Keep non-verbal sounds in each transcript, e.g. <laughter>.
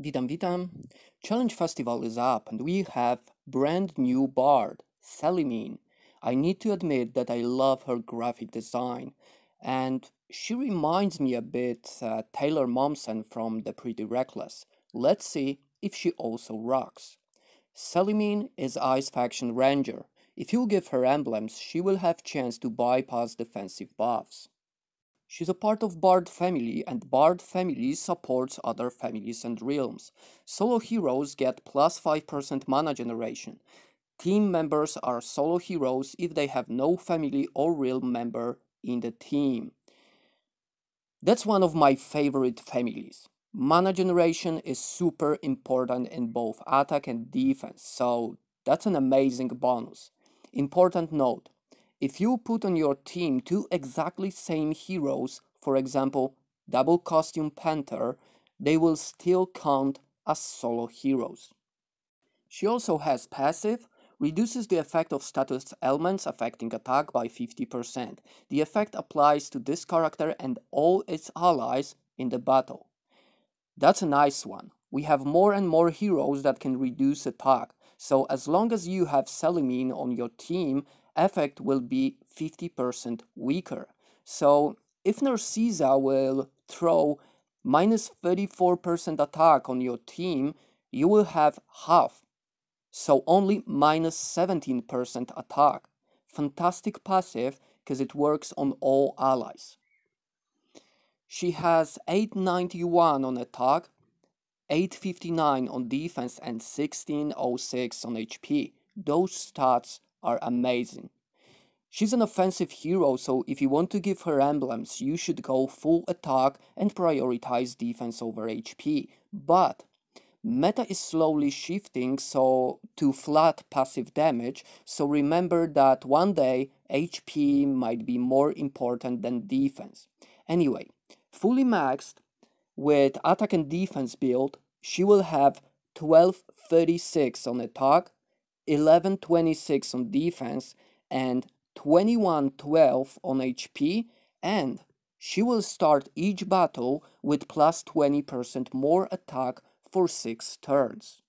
Vitam, vitam! Challenge Festival is up and we have brand new bard, Selimin. I need to admit that I love her graphic design and she reminds me a bit uh, Taylor Momsen from The Pretty Reckless. Let's see if she also rocks. Selimin is Ice Faction Ranger. If you give her emblems, she will have chance to bypass defensive buffs. She's a part of Bard family and Bard family supports other families and realms. Solo heroes get plus 5% mana generation. Team members are solo heroes if they have no family or realm member in the team. That's one of my favorite families. Mana generation is super important in both attack and defense, so that's an amazing bonus. Important note, if you put on your team two exactly same heroes, for example, double costume Panther, they will still count as solo heroes. She also has passive, reduces the effect of status elements affecting attack by 50%. The effect applies to this character and all its allies in the battle. That's a nice one. We have more and more heroes that can reduce attack, so as long as you have Selimine on your team effect will be 50% weaker. So if Narcisa will throw minus 34% attack on your team, you will have half. So only minus 17% attack. Fantastic passive because it works on all allies. She has 891 on attack, 859 on defense and 1606 on HP. Those stats are amazing. She's an offensive hero, so if you want to give her emblems, you should go full attack and prioritize defense over HP. But meta is slowly shifting so to flat passive damage, so remember that one day HP might be more important than defense. Anyway, fully maxed with attack and defense build, she will have 1236 on attack, 11 26 on defense, and 21 12 on HP, and she will start each battle with plus 20% more attack for 6 turns.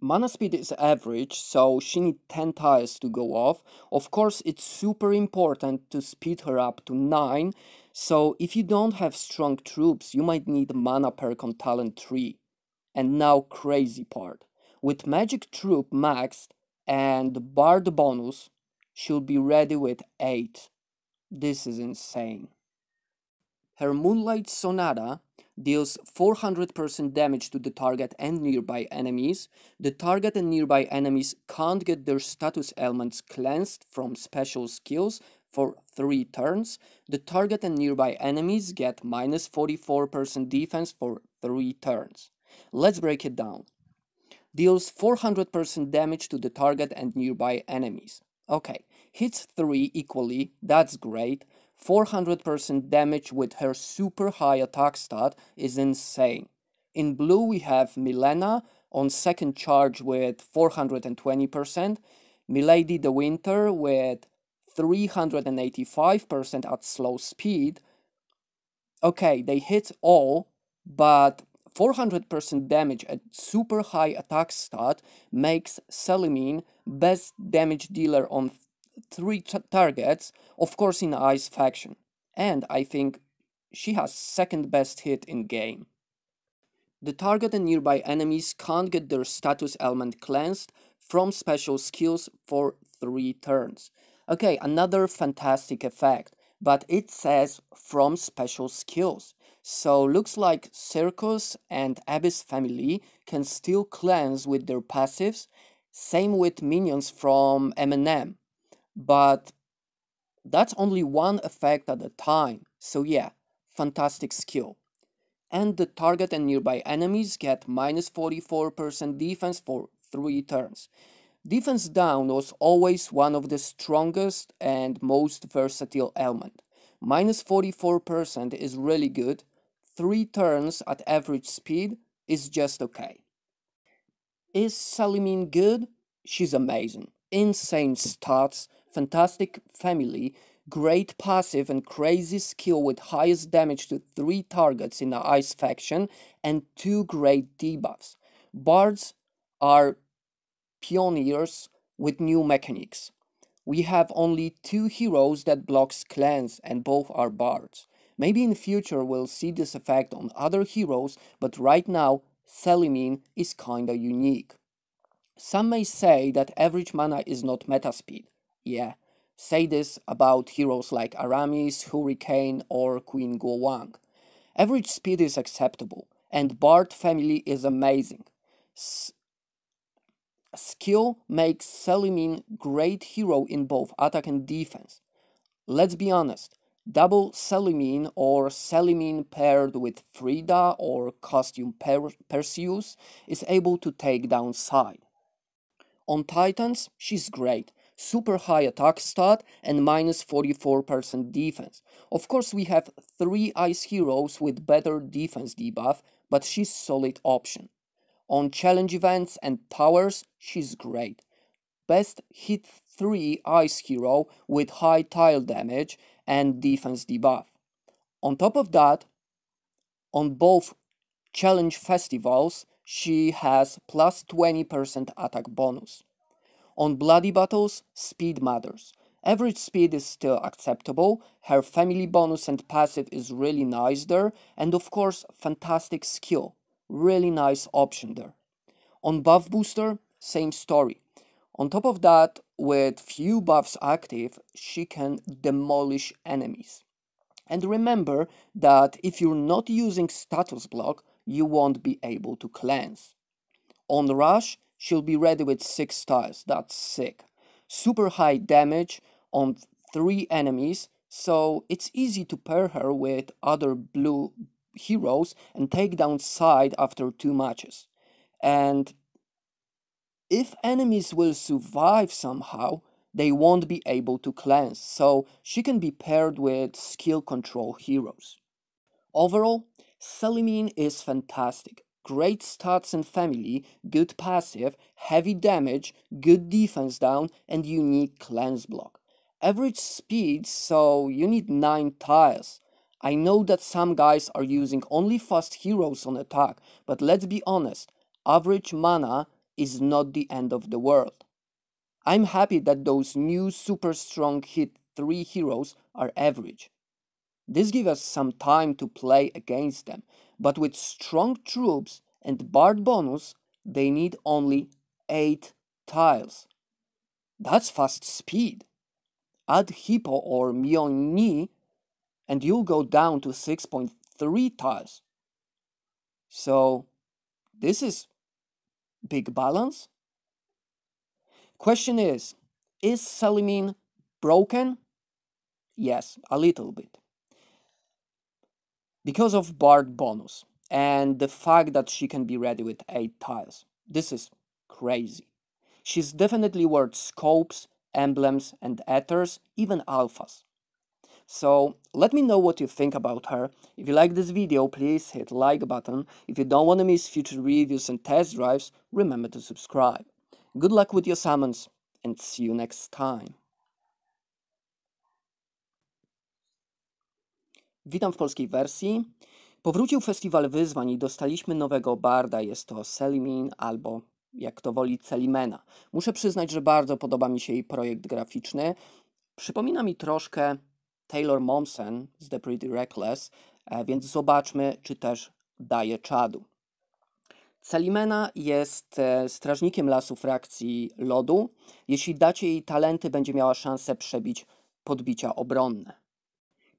Mana speed is average, so she needs 10 tiles to go off. Of course, it's super important to speed her up to 9, so if you don't have strong troops, you might need mana perk on talent 3. And now crazy part with Magic Troop Max and Bard Bonus should be ready with 8. This is insane. Her Moonlight Sonata deals 400% damage to the target and nearby enemies. The target and nearby enemies can't get their status elements cleansed from special skills for 3 turns. The target and nearby enemies get minus 44% defense for 3 turns. Let's break it down deals 400% damage to the target and nearby enemies. Okay, hits 3 equally, that's great. 400% damage with her super high attack stat is insane. In blue we have Milena on second charge with 420%, Milady the Winter with 385% at slow speed. Okay, they hit all, but 400% damage at super high attack stat makes Selimine best damage dealer on three targets, of course in Ice faction. And I think she has second best hit in game. The target and nearby enemies can't get their status element cleansed from special skills for 3 turns. Okay, another fantastic effect, but it says from special skills. So looks like Circus and Abyss family can still cleanse with their passives, same with minions from M&M, but that's only one effect at a time, so yeah, fantastic skill. And the target and nearby enemies get minus 44% defense for 3 turns. Defense down was always one of the strongest and most versatile element. Minus 44% is really good, three turns at average speed is just okay. Is Salimin good? She's amazing. Insane stats, fantastic family, great passive and crazy skill with highest damage to 3 targets in the ice faction and 2 great debuffs. Bards are pioneers with new mechanics. We have only 2 heroes that blocks clans and both are bards. Maybe in the future we'll see this effect on other heroes, but right now Selimine is kinda unique. Some may say that average mana is not meta speed. Yeah, say this about heroes like Aramis, Hurricane or Queen Guowang. Average speed is acceptable, and Bard family is amazing. S Skill makes Selimine great hero in both attack and defense. Let's be honest, Double Selimine or Selimine paired with Frida or Costume per Perseus is able to take down side. On Titans, she's great. Super high attack stat and minus 44% defense. Of course, we have three ice heroes with better defense debuff, but she's solid option. On challenge events and towers, she's great. Best hit 3 ice hero with high tile damage and defense debuff. On top of that, on both challenge festivals, she has plus 20% attack bonus. On bloody battles, speed matters. Average speed is still acceptable, her family bonus and passive is really nice there, and of course, fantastic skill. Really nice option there. On buff booster, same story. On top of that, with few buffs active, she can demolish enemies. And remember that if you're not using status block, you won't be able to cleanse. On rush, she'll be ready with 6 stars, that's sick. Super high damage on 3 enemies, so it's easy to pair her with other blue heroes and take down side after 2 matches. And if enemies will survive somehow, they won't be able to cleanse, so she can be paired with skill control heroes. Overall, Selimine is fantastic. Great stats and family, good passive, heavy damage, good defense down, and unique cleanse block. Average speed, so you need 9 tiles. I know that some guys are using only fast heroes on attack, but let's be honest, average mana is not the end of the world. I'm happy that those new super strong hit 3 heroes are average. This gives us some time to play against them, but with strong troops and bard bonus, they need only 8 tiles. That's fast speed. Add Hippo or Mionni and you'll go down to 6.3 tiles. So, this is big balance. Question is, is Selimin broken? Yes, a little bit. Because of Bard bonus and the fact that she can be ready with 8 tiles. This is crazy. She's definitely worth scopes, emblems and ethers, even alphas. So let me know what you think about her. If you like this video, please hit like button. If you don't want to miss future reviews and test drives, remember to subscribe. Good luck with your summons and see you next time. Witam w polskiej wersji. Powrócił festiwal wyzwań i dostaliśmy nowego barda. Jest to Selimin albo jak to woli Celimena. Muszę przyznać, że bardzo podoba mi się jej projekt graficzny. Przypomina mi troszkę Taylor Momsen z The Pretty Reckless, e, więc zobaczmy, czy też daje czadu. Celimena jest e, strażnikiem lasu frakcji lodu. Jeśli dacie jej talenty, będzie miała szansę przebić podbicia obronne.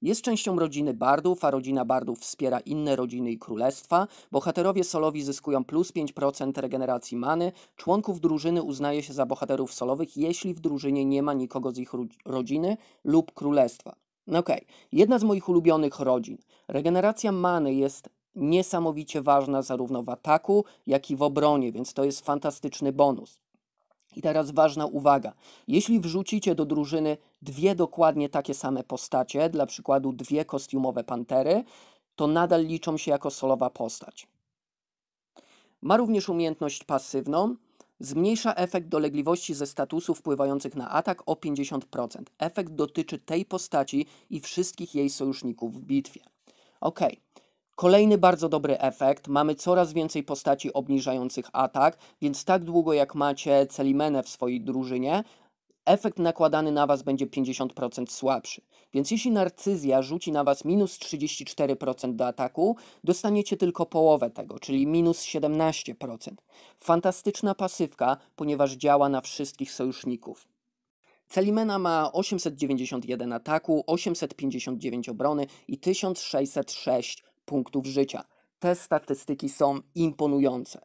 Jest częścią rodziny Bardów, a rodzina Bardów wspiera inne rodziny i królestwa. Bohaterowie solowi zyskują plus 5% regeneracji many. Członków drużyny uznaje się za bohaterów solowych, jeśli w drużynie nie ma nikogo z ich rodziny lub królestwa. No okej, okay. jedna z moich ulubionych rodzin. Regeneracja many jest niesamowicie ważna zarówno w ataku, jak i w obronie, więc to jest fantastyczny bonus. I teraz ważna uwaga. Jeśli wrzucicie do drużyny dwie dokładnie takie same postacie, dla przykładu dwie kostiumowe pantery, to nadal liczą się jako solowa postać. Ma również umiejętność pasywną, zmniejsza efekt dolegliwości ze statusu wpływających na atak o 50%. Efekt dotyczy tej postaci i wszystkich jej sojuszników w bitwie. Ok. Kolejny bardzo dobry efekt. Mamy coraz więcej postaci obniżających atak, więc tak długo jak macie Celimenę w swojej drużynie, efekt nakładany na Was będzie 50% słabszy. Więc jeśli narcyzja rzuci na Was minus 34% do ataku, dostaniecie tylko połowę tego, czyli minus 17%. Fantastyczna pasywka, ponieważ działa na wszystkich sojuszników. Celimena ma 891 ataku, 859 obrony i 1606 punktów życia. Te statystyki są imponujące.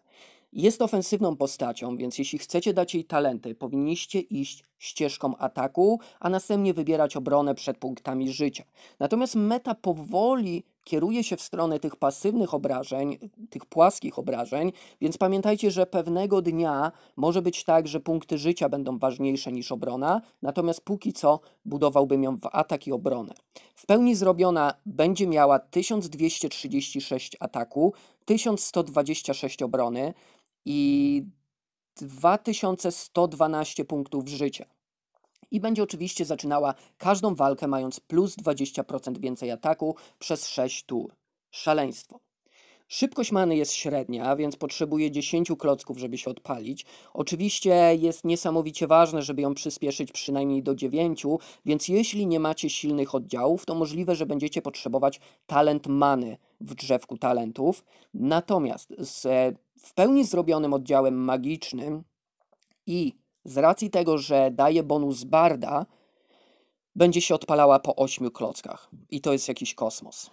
Jest ofensywną postacią, więc jeśli chcecie dać jej talenty, powinniście iść ścieżką ataku, a następnie wybierać obronę przed punktami życia. Natomiast meta powoli kieruje się w stronę tych pasywnych obrażeń, tych płaskich obrażeń, więc pamiętajcie, że pewnego dnia może być tak, że punkty życia będą ważniejsze niż obrona, natomiast póki co budowałbym ją w atak i obronę. W pełni zrobiona będzie miała 1236 ataku, 1126 obrony, i 2112 punktów życia. I będzie oczywiście zaczynała każdą walkę mając plus 20% więcej ataku przez 6 tur. Szaleństwo. Szybkość many jest średnia, więc potrzebuje 10 klocków, żeby się odpalić. Oczywiście jest niesamowicie ważne, żeby ją przyspieszyć przynajmniej do 9, więc jeśli nie macie silnych oddziałów, to możliwe, że będziecie potrzebować talent many w drzewku talentów. Natomiast z w pełni zrobionym oddziałem magicznym i z racji tego, że daje bonus barda, będzie się odpalała po ośmiu klockach. I to jest jakiś kosmos.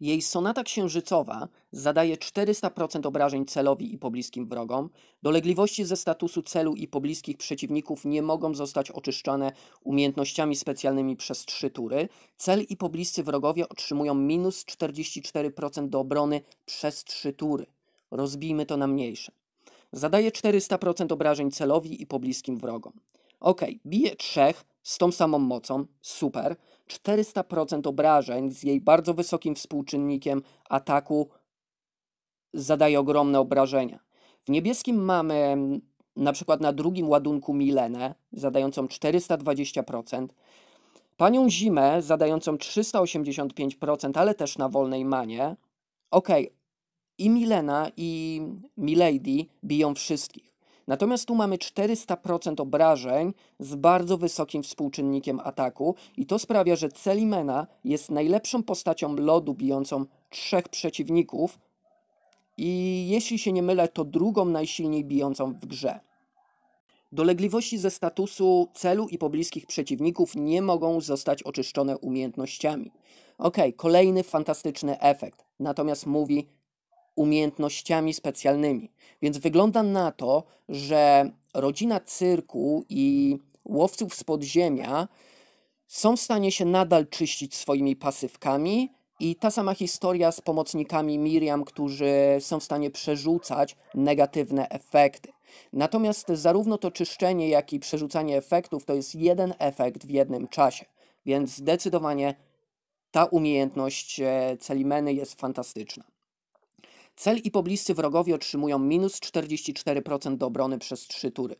Jej sonata księżycowa zadaje 400% obrażeń celowi i pobliskim wrogom. Dolegliwości ze statusu celu i pobliskich przeciwników nie mogą zostać oczyszczane umiejętnościami specjalnymi przez trzy tury. Cel i pobliscy wrogowie otrzymują minus 44% do obrony przez trzy tury. Rozbijmy to na mniejsze. Zadaje 400% obrażeń celowi i pobliskim wrogom. Ok, bije trzech z tą samą mocą, super. 400% obrażeń z jej bardzo wysokim współczynnikiem ataku zadaje ogromne obrażenia. W niebieskim mamy mm, na przykład na drugim ładunku Milenę, zadającą 420%, panią Zimę, zadającą 385%, ale też na wolnej manie. Okej, okay, i Milena, i Milady biją wszystkich. Natomiast tu mamy 400% obrażeń z bardzo wysokim współczynnikiem ataku i to sprawia, że Celimena jest najlepszą postacią lodu bijącą trzech przeciwników i jeśli się nie mylę, to drugą najsilniej bijącą w grze. Dolegliwości ze statusu celu i pobliskich przeciwników nie mogą zostać oczyszczone umiejętnościami. Ok, kolejny fantastyczny efekt. Natomiast mówi umiejętnościami specjalnymi. Więc wygląda na to, że rodzina cyrku i łowców z podziemia są w stanie się nadal czyścić swoimi pasywkami. I ta sama historia z pomocnikami Miriam, którzy są w stanie przerzucać negatywne efekty. Natomiast zarówno to czyszczenie, jak i przerzucanie efektów to jest jeden efekt w jednym czasie. Więc zdecydowanie ta umiejętność e, Celimeny jest fantastyczna. Cel i pobliscy wrogowie otrzymują minus 44% do obrony przez trzy tury.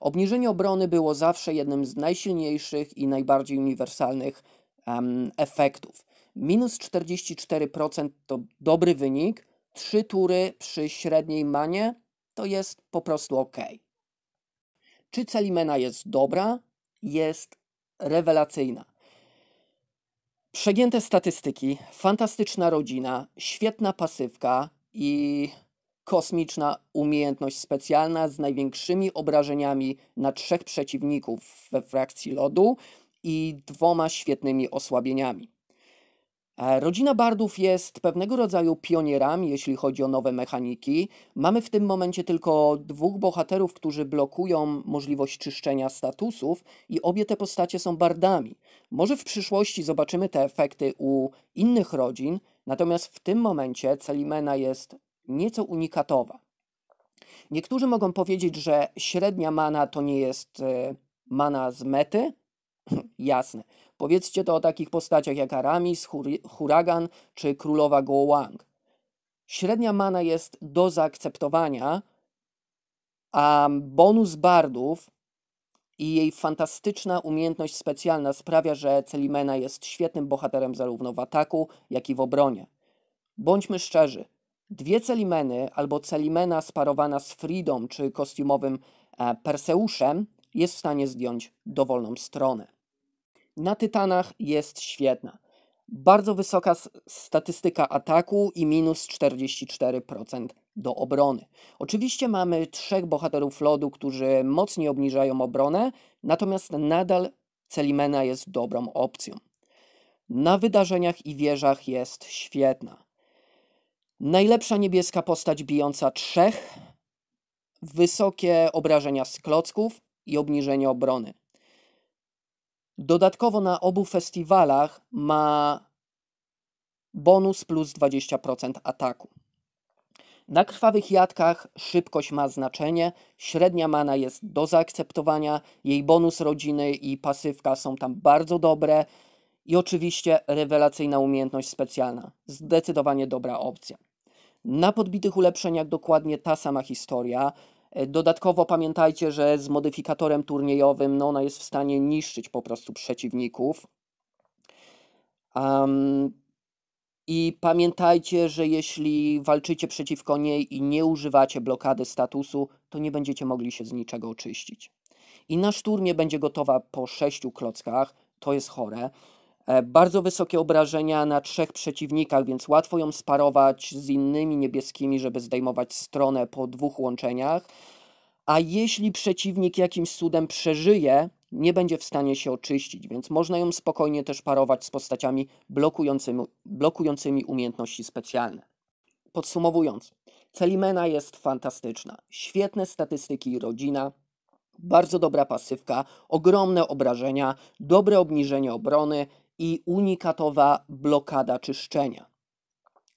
Obniżenie obrony było zawsze jednym z najsilniejszych i najbardziej uniwersalnych um, efektów. Minus 44% to dobry wynik, trzy tury przy średniej manie to jest po prostu ok. Czy Celimena jest dobra? Jest rewelacyjna. Przegięte statystyki, fantastyczna rodzina, świetna pasywka, i kosmiczna umiejętność specjalna z największymi obrażeniami na trzech przeciwników we frakcji lodu i dwoma świetnymi osłabieniami. Rodzina Bardów jest pewnego rodzaju pionierami, jeśli chodzi o nowe mechaniki. Mamy w tym momencie tylko dwóch bohaterów, którzy blokują możliwość czyszczenia statusów, i obie te postacie są Bardami. Może w przyszłości zobaczymy te efekty u innych rodzin, Natomiast w tym momencie Celimena jest nieco unikatowa. Niektórzy mogą powiedzieć, że średnia mana to nie jest e, mana z mety. <laughs> Jasne. Powiedzcie to o takich postaciach jak Aramis, Huragan czy Królowa Gołang. Średnia mana jest do zaakceptowania, a bonus bardów i jej fantastyczna umiejętność specjalna sprawia, że Celimena jest świetnym bohaterem zarówno w ataku, jak i w obronie. Bądźmy szczerzy, dwie Celimeny albo Celimena sparowana z Fridą czy kostiumowym e, Perseuszem jest w stanie zdjąć dowolną stronę. Na Tytanach jest świetna. Bardzo wysoka statystyka ataku i minus 44% do obrony. Oczywiście mamy trzech bohaterów lodu, którzy mocniej obniżają obronę, natomiast nadal Celimena jest dobrą opcją. Na wydarzeniach i wieżach jest świetna. Najlepsza niebieska postać bijąca trzech, wysokie obrażenia z klocków i obniżenie obrony. Dodatkowo na obu festiwalach ma bonus plus 20% ataku. Na krwawych jatkach szybkość ma znaczenie, średnia mana jest do zaakceptowania, jej bonus rodziny i pasywka są tam bardzo dobre i oczywiście rewelacyjna umiejętność specjalna. Zdecydowanie dobra opcja. Na podbitych ulepszeniach dokładnie ta sama historia. E, dodatkowo pamiętajcie, że z modyfikatorem turniejowym no ona jest w stanie niszczyć po prostu przeciwników. Um, i pamiętajcie, że jeśli walczycie przeciwko niej i nie używacie blokady statusu, to nie będziecie mogli się z niczego oczyścić. I na szturmie będzie gotowa po sześciu klockach, to jest chore. E, bardzo wysokie obrażenia na trzech przeciwnikach, więc łatwo ją sparować z innymi niebieskimi, żeby zdejmować stronę po dwóch łączeniach. A jeśli przeciwnik jakimś cudem przeżyje, nie będzie w stanie się oczyścić, więc można ją spokojnie też parować z postaciami blokującymi, blokującymi umiejętności specjalne. Podsumowując, Celimena jest fantastyczna. Świetne statystyki i rodzina, bardzo dobra pasywka, ogromne obrażenia, dobre obniżenie obrony i unikatowa blokada czyszczenia.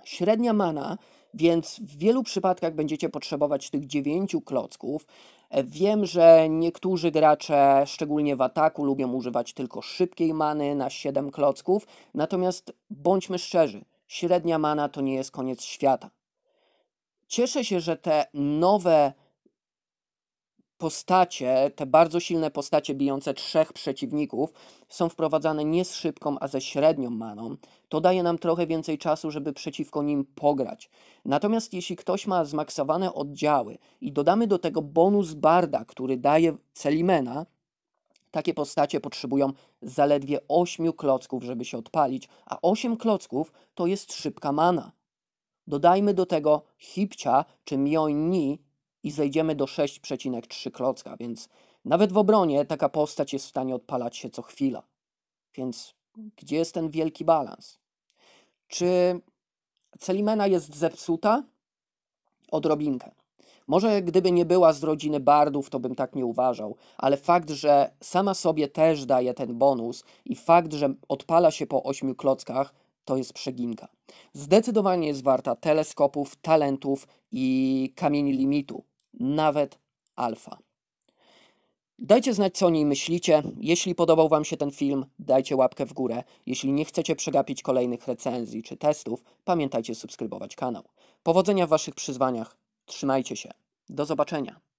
Średnia mana więc w wielu przypadkach będziecie potrzebować tych dziewięciu klocków. E, wiem, że niektórzy gracze, szczególnie w ataku, lubią używać tylko szybkiej many na 7 klocków, natomiast bądźmy szczerzy, średnia mana to nie jest koniec świata. Cieszę się, że te nowe postacie, te bardzo silne postacie bijące trzech przeciwników są wprowadzane nie z szybką, a ze średnią maną. To daje nam trochę więcej czasu, żeby przeciwko nim pograć. Natomiast jeśli ktoś ma zmaksowane oddziały i dodamy do tego bonus barda, który daje Celimena, takie postacie potrzebują zaledwie 8 klocków, żeby się odpalić, a 8 klocków to jest szybka mana. Dodajmy do tego Hipcia czy Mioin-Ni, i zejdziemy do 6,3 klocka, więc nawet w obronie taka postać jest w stanie odpalać się co chwila. Więc gdzie jest ten wielki balans? Czy Celimena jest zepsuta? Odrobinkę. Może gdyby nie była z rodziny bardów, to bym tak nie uważał, ale fakt, że sama sobie też daje ten bonus i fakt, że odpala się po ośmiu klockach, to jest przeginka. Zdecydowanie jest warta teleskopów, talentów i kamieni limitu nawet alfa. Dajcie znać, co o niej myślicie. Jeśli podobał Wam się ten film, dajcie łapkę w górę. Jeśli nie chcecie przegapić kolejnych recenzji czy testów, pamiętajcie subskrybować kanał. Powodzenia w Waszych przyzwaniach. Trzymajcie się. Do zobaczenia.